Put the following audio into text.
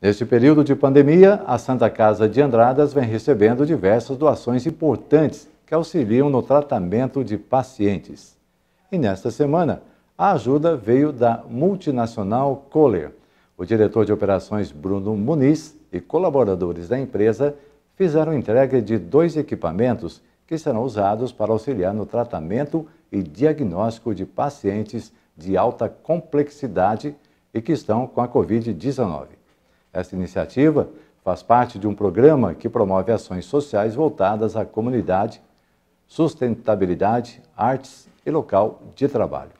Neste período de pandemia, a Santa Casa de Andradas vem recebendo diversas doações importantes que auxiliam no tratamento de pacientes. E nesta semana, a ajuda veio da multinacional Kohler. O diretor de operações Bruno Muniz e colaboradores da empresa fizeram entrega de dois equipamentos que serão usados para auxiliar no tratamento e diagnóstico de pacientes de alta complexidade e que estão com a Covid-19. Esta iniciativa faz parte de um programa que promove ações sociais voltadas à comunidade, sustentabilidade, artes e local de trabalho.